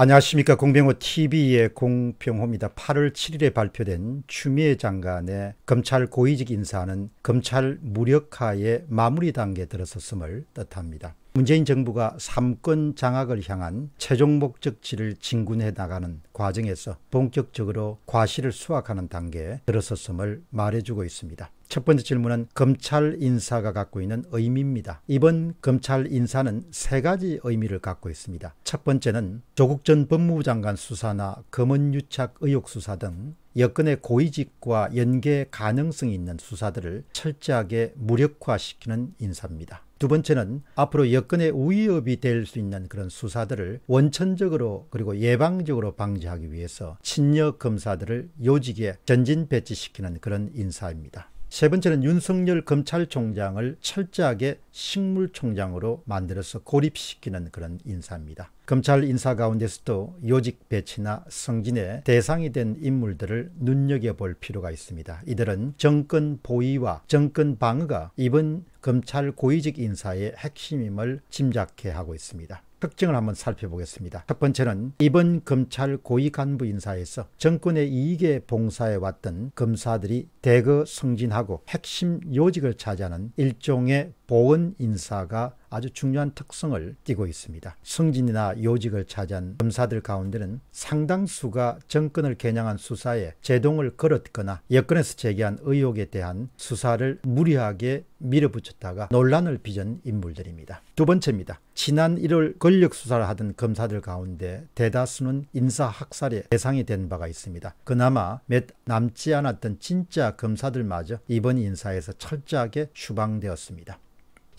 안녕하십니까 공병호TV의 공병호입니다. 8월 7일에 발표된 추미애 장관의 검찰 고위직 인사는 검찰 무력화의 마무리 단계에 들어섰음을 뜻합니다. 문재인 정부가 3권 장악을 향한 최종 목적지를 진군해 나가는 과정에서 본격적으로 과실을 수확하는 단계에 들어섰음을 말해주고 있습니다. 첫 번째 질문은 검찰 인사가 갖고 있는 의미입니다. 이번 검찰 인사는 세 가지 의미를 갖고 있습니다. 첫 번째는 조국 전 법무부 장관 수사나 검은유착 의혹 수사 등여권의 고위직과 연계 가능성이 있는 수사들을 철저하게 무력화시키는 인사입니다. 두 번째는 앞으로 여권의 위협이 될 수 있는 그런 수사들을 원천적으로 그리고 예방적으로 방지하기 위해서 친여 검사들을 요직에 전진 배치시키는 그런 인사입니다. 세 번째는 윤석열 검찰총장을 철저하게 식물총장으로 만들어서 고립시키는 그런 인사입니다. 검찰 인사 가운데서도 요직 배치나 성진의 대상이 된 인물들을 눈여겨볼 필요가 있습니다. 이들은 정권 보위와 정권 방어가 이번 검찰 고위직 인사의 핵심임을 짐작해 하고 있습니다. 특징을 한번 살펴보겠습니다. 첫 번째는 이번 검찰 고위 간부 인사에서 정권의 이익에 봉사해 왔던 검사들이 대거 승진하고 핵심 요직을 차지하는 일종의 보은 인사가 아주 중요한 특성을 띠고 있습니다. 승진이나 요직을 차지한 검사들 가운데는 상당수가 정권을 겨냥한 수사에 제동을 걸었거나 여권에서 제기한 의혹에 대한 수사를 무리하게 밀어붙였다가 논란을 빚은 인물들입니다. 두 번째입니다. 지난 1월 권력 수사를 하던 검사들 가운데 대다수는 인사학살의 대상이 된 바가 있습니다. 그나마 몇 남지 않았던 진짜 검사들마저 이번 인사에서 철저하게 추방되었습니다.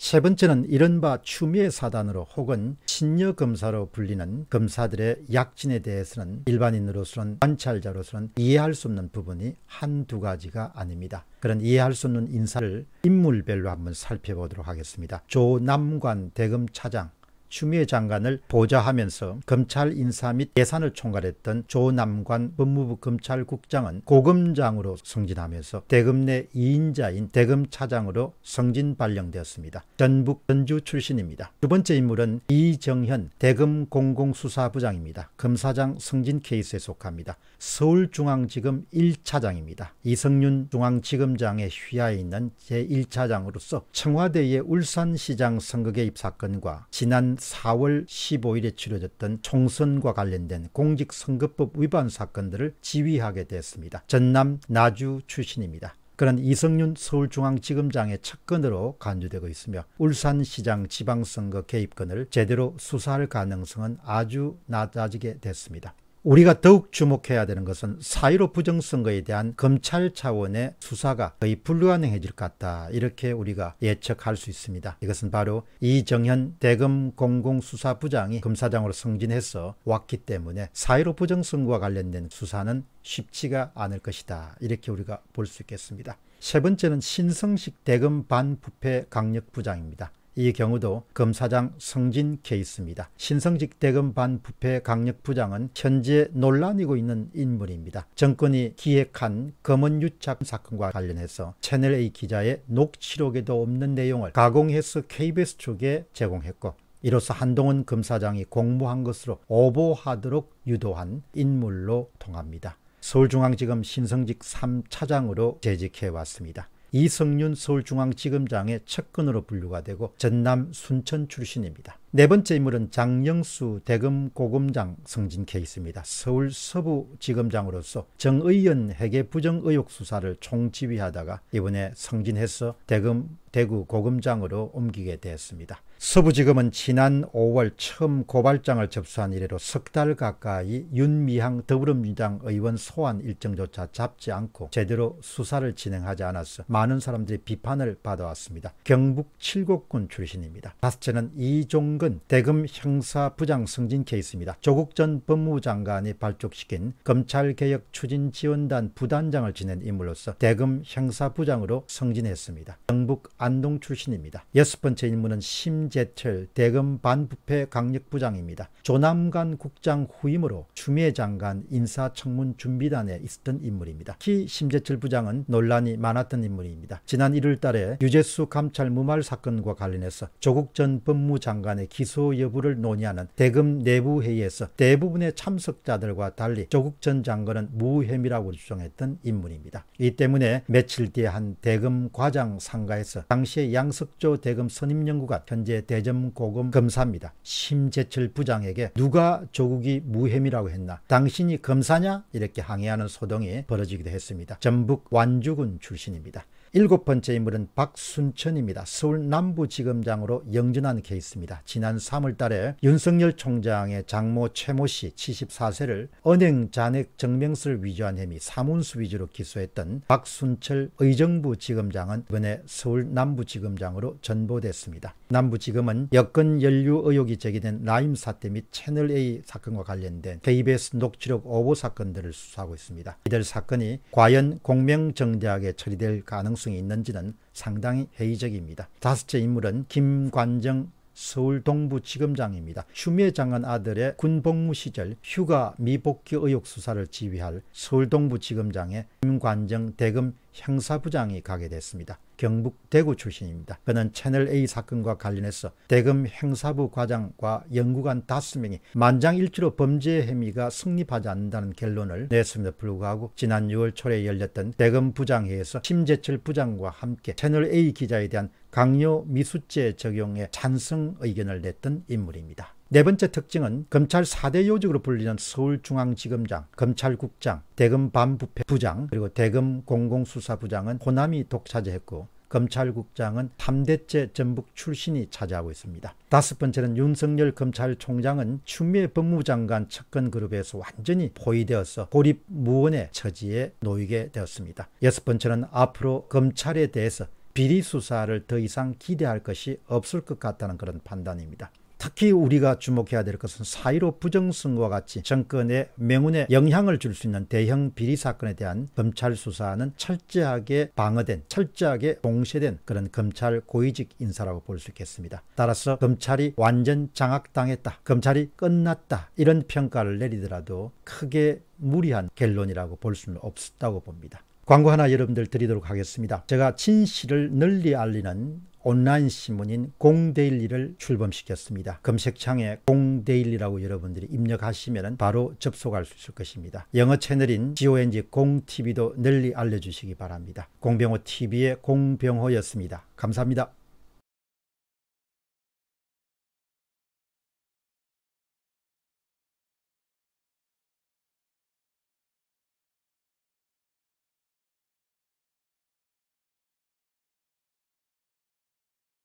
세 번째는 이른바 추미애 사단으로 혹은 신여 검사로 불리는 검사들의 약진에 대해서는 일반인으로서는 관찰자로서는 이해할 수 없는 부분이 한두 가지가 아닙니다. 그런 이해할 수 없는 인사를 인물별로 한번 살펴보도록 하겠습니다. 조남관 대검 차장 추미애 장관을 보좌하면서 검찰 인사 및 예산을 총괄했던 조남관 법무부 검찰국장은 고검장으로 승진하면서 대검 내 2인자인 대검 차장으로 승진 발령되었습니다. 전북 전주 출신입니다. 두 번째 인물은 이정현 대검 공공수사부장입니다. 검사장 승진 케이스에 속합니다. 서울중앙지검 1차장입니다. 이성윤 중앙지검장의 휘하에 있는 제1차장으로서 청와대의 울산시장 선거개입 사건과 지난 4월 15일에 치러졌던 총선과 관련된 공직선거법 위반 사건들을 지휘하게 됐습니다. 전남 나주 출신입니다. 그는 이성윤 서울중앙지검장의 측근으로 간주되고 있으며 울산시장 지방선거 개입건을 제대로 수사할 가능성은 아주 낮아지게 됐습니다. 우리가 더욱 주목해야 되는 것은 사1로 부정선거에 대한 검찰 차원의 수사가 거의 불가능해질 것 같다. 이렇게 우리가 예측할 수 있습니다. 이것은 바로 이정현 대검 공공수사부장이 검사장으로 승진해서 왔기 때문에 사1로 부정선거와 관련된 수사는 쉽지가 않을 것이다. 이렇게 우리가 볼 수 있겠습니다. 세 번째는 신성식 대검 반부패 강력부장입니다. 이 경우도 검사장 성진 케이스입니다. 신성직 대검 반 부패 강력 부장은 현재 논란이고 있는 인물입니다. 정권이 기획한 검은 유착 사건과 관련해서 채널A 기자의 녹취록에도 없는 내용을 가공해서 KBS 쪽에 제공했고 이로써 한동훈 검사장이 공모한 것으로 오보하도록 유도한 인물로 통합니다. 서울중앙지검 신성직 3차장으로 재직해 왔습니다. 이성윤 서울중앙지검장의 측근으로 분류가 되고 전남 순천 출신입니다. 네 번째 인물은 장영수 대검 고검장 승진 케이스입니다. 서울 서부지검장으로서 정의연 회계 부정 의혹 수사를 총지휘하다가 이번에 승진해서 대검 대구 고검장으로 옮기게 되었습니다. 서부지검은 지난 5월 처음 고발장을 접수한 이래로 석 달 가까이 윤미향 더불어민주당 의원 소환 일정조차 잡지 않고 제대로 수사를 진행하지 않았어 많은 사람들이 비판을 받아왔습니다. 경북 칠곡군 출신입니다. 다섯째는 이종 건 대금 형사 부장 승진 케이스입니다. 조국 전 법무부 장관이 발족시킨 검찰개혁 추진 지원단 부단장을 지낸 인물로서 대금 형사 부장으로 승진했습니다. 경북 안동 출신입니다. 여섯 번째 인물은 심재철 대금 반부패 강력부장입니다. 조남관 국장 후임으로 추미애 장관 인사청문 준비단에 있었던 인물입니다. 특 심재철 부장은 논란이 많았던 인물입니다. 지난 1월 달에 유재수 감찰 무말 사건과 관련해서 조국 전 법무장관의 기소 여부를 논의하는 대금 내부 회의에서 대부분의 참석자들과 달리 조국 전 장관은 무혐의라고 주장했던 인물입니다. 이 때문에 며칠 뒤에 한 대금 과장 상가에서 당시의 양석조 대금 선임연구관 현재 대전고검 검사입니다. 심재철 부장에게 누가 조국이 무혐의라고 했나 당신이 검사냐 이렇게 항의하는 소동이 벌어지기도 했습니다. 전북 완주군 출신입니다. 일곱 번째 인물은 박순천입니다. 서울 남부지검장으로 영전한 케이스입니다. 지난 3월 달에 윤석열 총장의 장모 최모 씨 74세를 은행 잔액 증명서를 위조한 혐의 사문수 위주로 기소했던 박순철 의정부 지검장은 이번에 서울 남부지검장으로 전보됐습니다. 남부지검은 여권 연류 의혹이 제기된 라임 사태 및 채널A 사건과 관련된 KBS 녹취록 오보 사건들을 수사하고 있습니다. 이들 사건이 과연 공명정대하게 처리될 가능성 가능성이 있는지는 상당히 회의적입니다. 다섯째 인물은 김관정 서울 동부지검장입니다. 추미애 장관 아들의 군복무 시절 휴가 미복귀 의혹 수사를 지휘할 서울 동부지검장의 김관정 대검 형사부장이 가게 됐습니다. 경북 대구 출신입니다. 그는 채널A 사건과 관련해서 대검 행사부 과장과 연구관 5명이 만장일치로 범죄 혐의가 성립하지 않는다는 결론을 냈음에도 불구하고 지난 6월 초에 열렸던 대검 부장회에서 심재철 부장과 함께 채널A 기자에 대한 강요 미수죄 적용에 찬성 의견을 냈던 인물입니다. 네 번째 특징은 검찰 4대 요직으로 불리는 서울중앙지검장, 검찰국장, 대검 반부패 부장, 그리고 대검 공공수사부장은 호남이 독차지했고 검찰국장은 3대째 전북 출신이 차지하고 있습니다. 다섯 번째는 윤석열 검찰총장은 추미애 법무장관 측근 그룹에서 완전히 포위되어서 고립 무원의 처지에 놓이게 되었습니다. 여섯 번째는 앞으로 검찰에 대해서 비리 수사를 더 이상 기대할 것이 없을 것 같다는 그런 판단입니다. 특히 우리가 주목해야 될 것은 사이로 부정선거와 같이 정권의 명운에 영향을 줄 수 있는 대형 비리 사건에 대한 검찰 수사는 철저하게 방어된 철저하게 봉쇄된 그런 검찰 고위직 인사라고 볼 수 있겠습니다. 따라서 검찰이 완전 장악당했다. 검찰이 끝났다. 이런 평가를 내리더라도 크게 무리한 결론이라고 볼 수는 없다고 었 봅니다. 광고 하나 여러분들 드리도록 하겠습니다. 제가 진실을 널리 알리는 온라인 신문인 공데일리를 출범시켰습니다. 검색창에 공데일리라고 여러분들이 입력하시면 바로 접속할 수 있을 것입니다. 영어 채널인 GONG 공TV도 널리 알려주시기 바랍니다. 공병호TV의 공병호였습니다. 감사합니다.